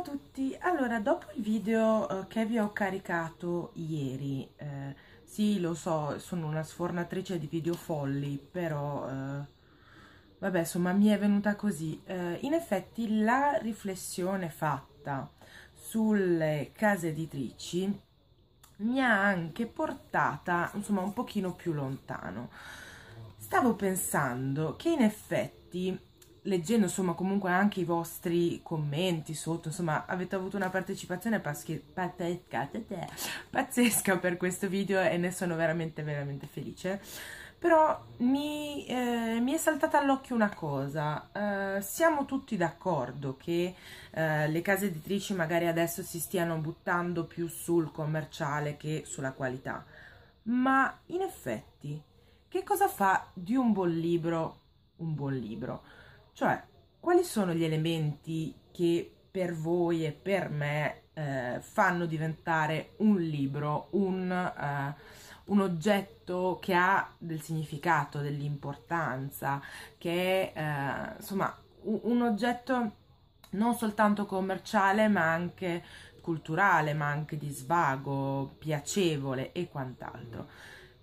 a tutti, allora dopo il video eh, che vi ho caricato ieri, eh, sì lo so sono una sfornatrice di video folli però eh, vabbè insomma mi è venuta così, eh, in effetti la riflessione fatta sulle case editrici mi ha anche portata insomma un pochino più lontano, stavo pensando che in effetti leggendo insomma comunque anche i vostri commenti sotto, insomma avete avuto una partecipazione pazzesca per questo video e ne sono veramente veramente felice. Però mi, eh, mi è saltata all'occhio una cosa, eh, siamo tutti d'accordo che eh, le case editrici magari adesso si stiano buttando più sul commerciale che sulla qualità, ma in effetti che cosa fa di un buon libro un buon libro? Cioè, quali sono gli elementi che per voi e per me eh, fanno diventare un libro un, eh, un, oggetto che ha del significato, dell'importanza, che è eh, insomma un, un oggetto non soltanto commerciale ma anche culturale, ma anche di svago, piacevole e quant'altro.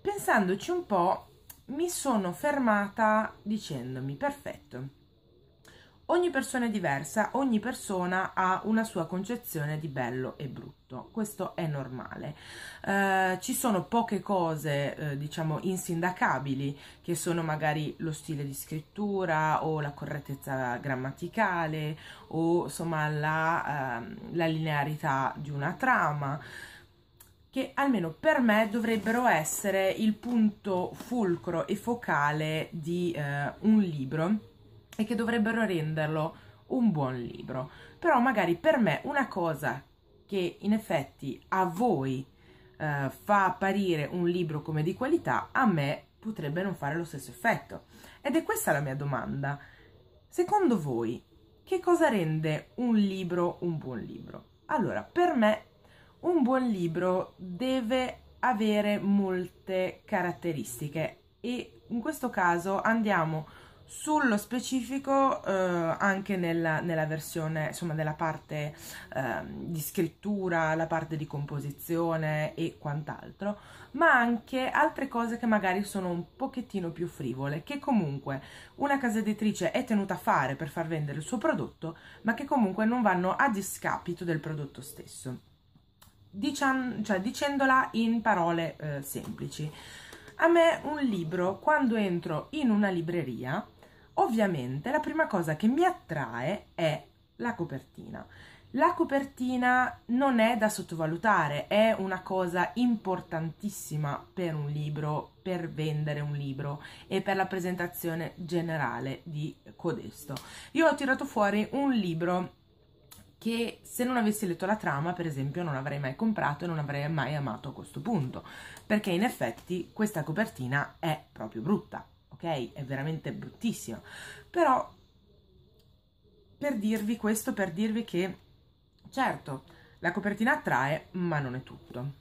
Pensandoci un po', mi sono fermata dicendomi perfetto Ogni persona è diversa, ogni persona ha una sua concezione di bello e brutto, questo è normale. Eh, ci sono poche cose, eh, diciamo, insindacabili, che sono magari lo stile di scrittura o la correttezza grammaticale o insomma la, eh, la linearità di una trama che almeno per me dovrebbero essere il punto fulcro e focale di eh, un libro e che dovrebbero renderlo un buon libro. Però magari per me una cosa che in effetti a voi eh, fa apparire un libro come di qualità, a me potrebbe non fare lo stesso effetto. Ed è questa la mia domanda. Secondo voi, che cosa rende un libro un buon libro? Allora, per me un buon libro deve avere molte caratteristiche e in questo caso andiamo sullo specifico eh, anche nella, nella, versione, insomma, della parte eh, di scrittura, la parte di composizione e quant'altro, ma anche altre cose che magari sono un pochettino più frivole, che comunque una casa editrice è tenuta a fare per far vendere il suo prodotto, ma che comunque non vanno a discapito del prodotto stesso. Diciam, cioè, dicendola in parole eh, semplici. A me un libro, quando entro in una libreria, ovviamente la prima cosa che mi attrae è la copertina. La copertina non è da sottovalutare, è una cosa importantissima per un libro, per vendere un libro e per la presentazione generale di codesto. Io ho tirato fuori un libro che se non avessi letto la trama, per esempio, non avrei mai comprato e non avrei mai amato a questo punto, perché in effetti questa copertina è proprio brutta ok? È veramente bruttissima. Però per dirvi questo, per dirvi che certo, la copertina attrae, ma non è tutto.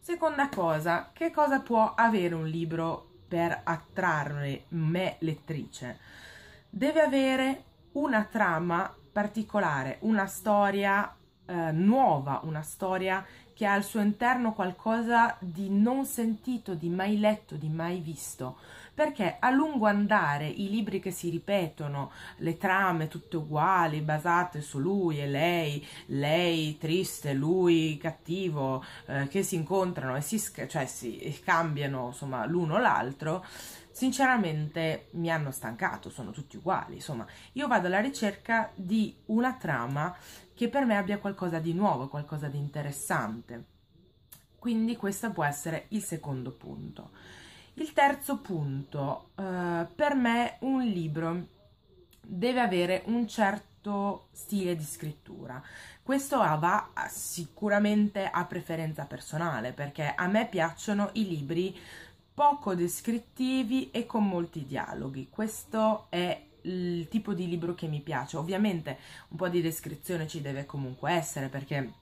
Seconda cosa, che cosa può avere un libro per attrarre me lettrice? Deve avere una trama particolare, una storia eh, nuova, una storia che ha al suo interno qualcosa di non sentito, di mai letto, di mai visto, perché a lungo andare i libri che si ripetono, le trame tutte uguali, basate su lui e lei, lei triste, lui cattivo, eh, che si incontrano e si, cioè, si cambiano insomma l'uno l'altro, sinceramente mi hanno stancato, sono tutti uguali, insomma io vado alla ricerca di una trama che per me abbia qualcosa di nuovo, qualcosa di interessante. Quindi questo può essere il secondo punto. Il terzo punto, eh, per me un libro deve avere un certo stile di scrittura. Questo va sicuramente a preferenza personale perché a me piacciono i libri poco descrittivi e con molti dialoghi. Questo è il tipo di libro che mi piace. Ovviamente un po' di descrizione ci deve comunque essere perché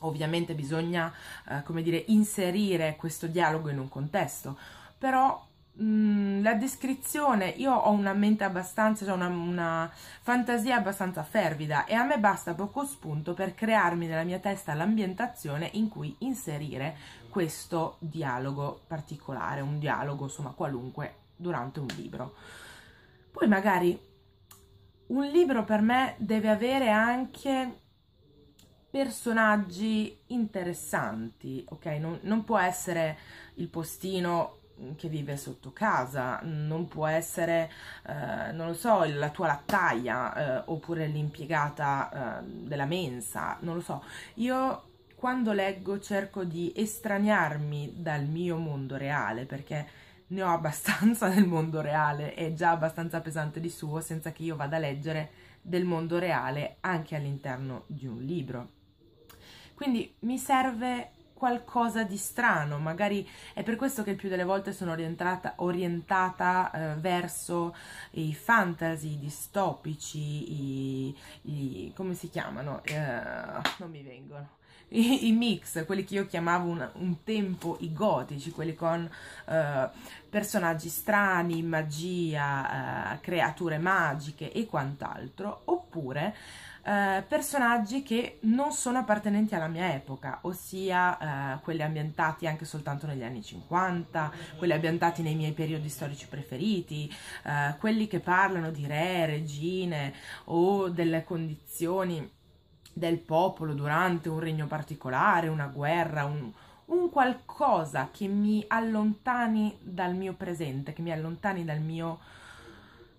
ovviamente bisogna, eh, come dire, inserire questo dialogo in un contesto, però mm, la descrizione, io ho una mente abbastanza, cioè una, una fantasia abbastanza fervida e a me basta poco spunto per crearmi nella mia testa l'ambientazione in cui inserire questo dialogo particolare, un dialogo insomma qualunque durante un libro. Poi magari un libro per me deve avere anche personaggi interessanti, ok? Non, non, può essere il postino che vive sotto casa, non può essere, eh, non lo so, la tua lattaia eh, oppure l'impiegata eh, della mensa, non lo so. Io quando leggo cerco di estraniarmi dal mio mondo reale perché ne ho abbastanza nel mondo reale, è già abbastanza pesante di suo senza che io vada a leggere del mondo reale anche all'interno di un libro. Quindi mi serve qualcosa di strano, magari è per questo che il più delle volte sono orientata, orientata eh, verso i fantasy distopici, i, i, come si chiamano? Eh, non mi vengono i, i mix, quelli che io chiamavo un, un tempo i gotici, quelli con eh, personaggi strani, magia, eh, creature magiche e quant'altro, oppure eh, personaggi che non sono appartenenti alla mia epoca, ossia eh, quelli ambientati anche soltanto negli anni 50, quelli ambientati nei miei periodi storici preferiti, eh, quelli che parlano di re, regine o delle condizioni del popolo durante un regno particolare, una guerra, un, un qualcosa che mi allontani dal mio presente, che mi allontani dal mio,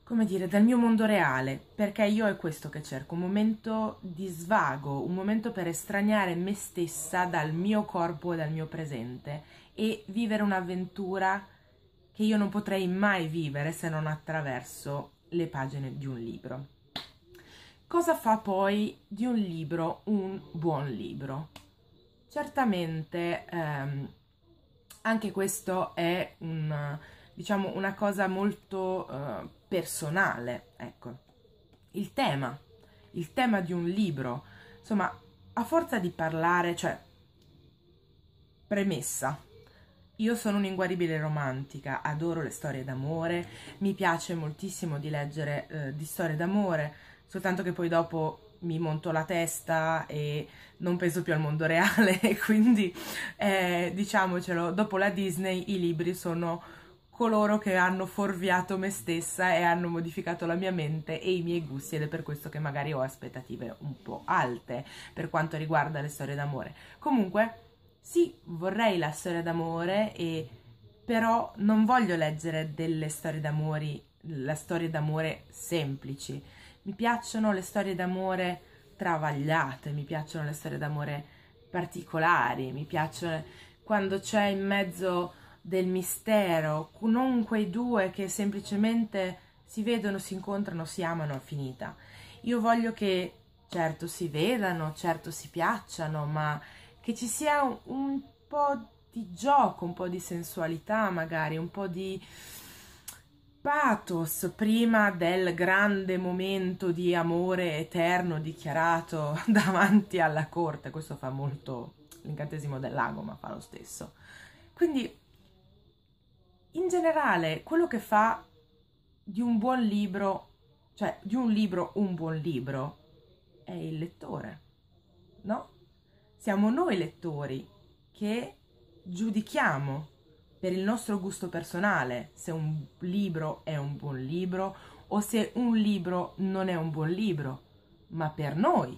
come dire, dal mio mondo reale, perché io è questo che cerco, un momento di svago, un momento per estraniare me stessa dal mio corpo e dal mio presente e vivere un'avventura che io non potrei mai vivere se non attraverso le pagine di un libro. Cosa fa poi di un libro un buon libro? Certamente ehm, anche questo è un, diciamo, una cosa molto eh, personale, ecco. Il tema, il tema di un libro, insomma, a forza di parlare, cioè, premessa, io sono un'inguaribile romantica, adoro le storie d'amore, mi piace moltissimo di leggere eh, di storie d'amore, soltanto che poi dopo mi monto la testa e non penso più al mondo reale, quindi eh, diciamocelo, dopo la Disney i libri sono coloro che hanno forviato me stessa e hanno modificato la mia mente e i miei gusti ed è per questo che magari ho aspettative un po' alte per quanto riguarda le storie d'amore. Comunque, sì, vorrei la storia d'amore e però non voglio leggere delle storie d'amore, la storia d'amore semplici mi piacciono le storie d'amore travagliate, mi piacciono le storie d'amore particolari, mi piacciono quando c'è in mezzo del mistero, non quei due che semplicemente si vedono, si incontrano, si amano, finita. Io voglio che certo si vedano, certo si piacciano, ma che ci sia un, un po' di gioco, un po' di sensualità magari, un po' di pathos prima del grande momento di amore eterno dichiarato davanti alla corte. Questo fa molto l'incantesimo del lago, ma fa lo stesso. Quindi, in generale, quello che fa di un buon libro, cioè di un libro un buon libro, è il lettore, no? Siamo noi lettori che giudichiamo per il nostro gusto personale se un libro è un buon libro o se un libro non è un buon libro, ma per noi.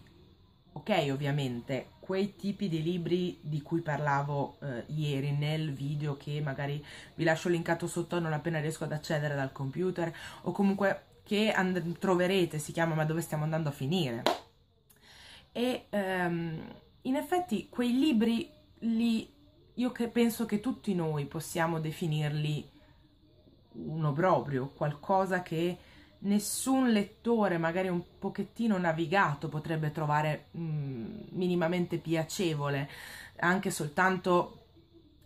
Ok, ovviamente, quei tipi di libri di cui parlavo eh, ieri nel video che magari vi lascio linkato sotto non appena riesco ad accedere dal computer o comunque che and- troverete, si chiama Ma dove stiamo andando a finire? E um, in effetti quei libri li io che penso che tutti noi possiamo definirli uno proprio, qualcosa che nessun lettore, magari un pochettino navigato, potrebbe trovare mm, minimamente piacevole, anche soltanto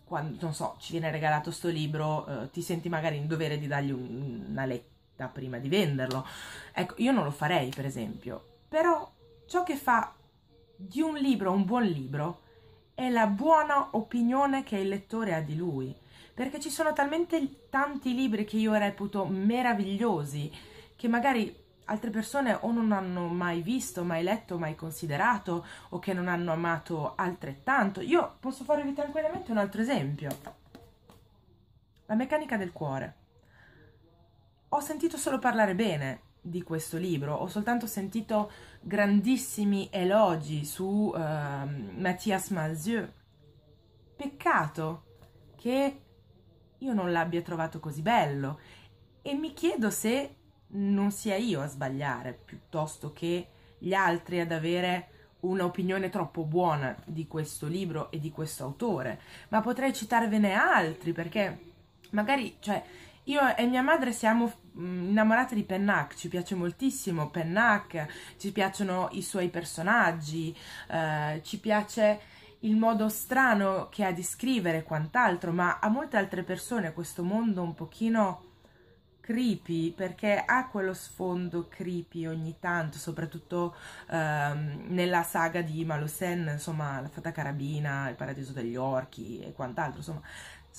quando, non so, ci viene regalato sto libro, eh, ti senti magari in dovere di dargli un, una letta prima di venderlo. Ecco, io non lo farei, per esempio, però ciò che fa di un libro un buon libro è la buona opinione che il lettore ha di lui, perché ci sono talmente tanti libri che io reputo meravigliosi, che magari altre persone o non hanno mai visto, mai letto, mai considerato, o che non hanno amato altrettanto. Io posso farvi tranquillamente un altro esempio. La meccanica del cuore. Ho sentito solo parlare bene di questo libro, ho soltanto sentito grandissimi elogi su uh, Mathias Malzieu. Peccato che io non l'abbia trovato così bello e mi chiedo se non sia io a sbagliare piuttosto che gli altri ad avere un'opinione troppo buona di questo libro e di questo autore, ma potrei citarvene altri perché magari, cioè, io e mia madre siamo mm, innamorate di Pennac, ci piace moltissimo Pennac, ci piacciono i suoi personaggi, eh, ci piace il modo strano che ha di scrivere e quant'altro, ma a molte altre persone questo mondo un pochino creepy perché ha quello sfondo creepy ogni tanto, soprattutto ehm, nella saga di Malosen, insomma, la fata carabina, il paradiso degli orchi e quant'altro, insomma,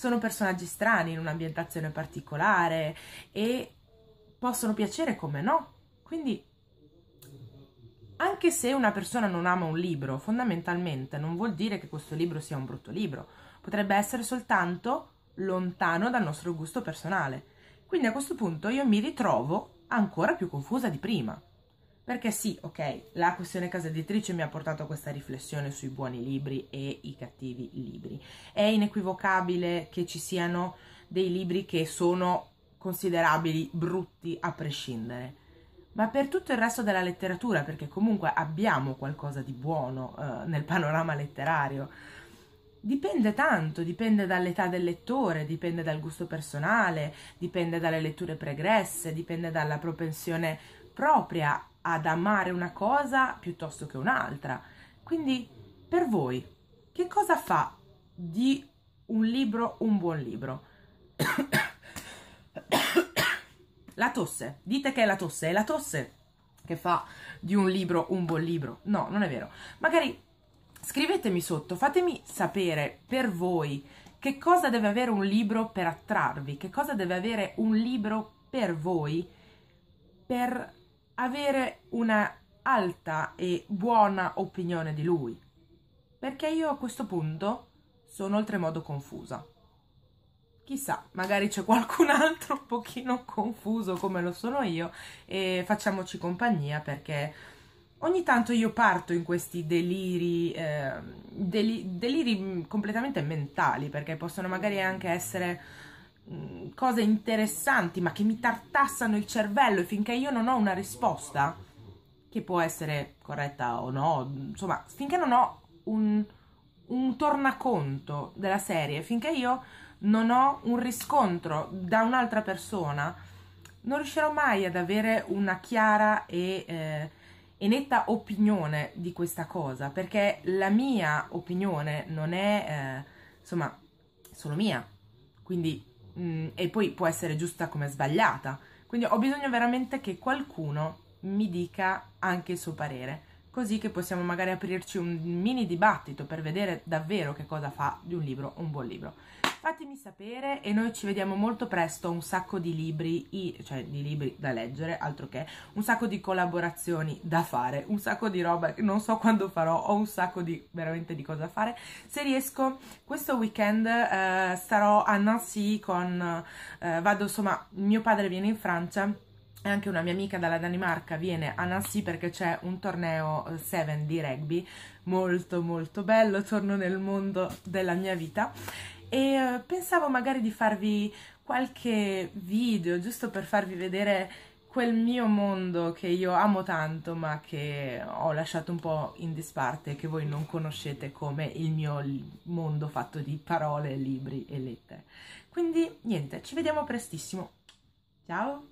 sono personaggi strani in un'ambientazione particolare e possono piacere come no. Quindi, anche se una persona non ama un libro, fondamentalmente non vuol dire che questo libro sia un brutto libro, potrebbe essere soltanto lontano dal nostro gusto personale. Quindi a questo punto io mi ritrovo ancora più confusa di prima. Perché sì, ok, la questione casa editrice mi ha portato a questa riflessione sui buoni libri e i cattivi libri. È inequivocabile che ci siano dei libri che sono considerabili brutti a prescindere, ma per tutto il resto della letteratura, perché comunque abbiamo qualcosa di buono eh, nel panorama letterario. Dipende tanto, dipende dall'età del lettore, dipende dal gusto personale, dipende dalle letture pregresse, dipende dalla propensione propria ad amare una cosa piuttosto che un'altra. Quindi, per voi, che cosa fa di un libro un buon libro? la tosse, dite che è la tosse, è la tosse che fa di un libro un buon libro. No, non è vero. Magari scrivetemi sotto, fatemi sapere per voi che cosa deve avere un libro per attrarvi, che cosa deve avere un libro per voi per avere una alta e buona opinione di lui, perché io a questo punto sono oltremodo confusa. Chissà, magari c'è qualcun altro un pochino confuso come lo sono io e facciamoci compagnia perché ogni tanto io parto in questi deliri, eh, deli deliri completamente mentali perché possono magari anche essere Mm, cose interessanti ma che mi tartassano il cervello finché io non ho una risposta, che può essere corretta o no, insomma, finché non ho un, un tornaconto della serie, finché io non ho un riscontro da un'altra persona, non riuscirò mai ad avere una chiara e, eh, e, netta opinione di questa cosa, perché la mia opinione non è, eh, insomma, solo mia. Quindi mh, mm, e poi può essere giusta come sbagliata. Quindi ho bisogno veramente che qualcuno mi dica anche il suo parere così che possiamo magari aprirci un mini dibattito per vedere davvero che cosa fa di un libro un buon libro. Fatemi sapere e noi ci vediamo molto presto, un sacco di libri, cioè di libri da leggere, altro che, un sacco di collaborazioni da fare, un sacco di roba che non so quando farò, ho un sacco di veramente di cose da fare. Se riesco, questo weekend eh, starò a Nancy con, eh, vado insomma, mio padre viene in Francia anche una mia amica dalla Danimarca viene a Nancy perché c'è un torneo 7 eh, di rugby molto molto bello, torno nel mondo della mia vita e eh, pensavo magari di farvi qualche video giusto per farvi vedere quel mio mondo che io amo tanto ma che ho lasciato un po' in disparte che voi non conoscete come il mio mondo fatto di parole, libri e lettere. Quindi niente, ci vediamo prestissimo. Ciao!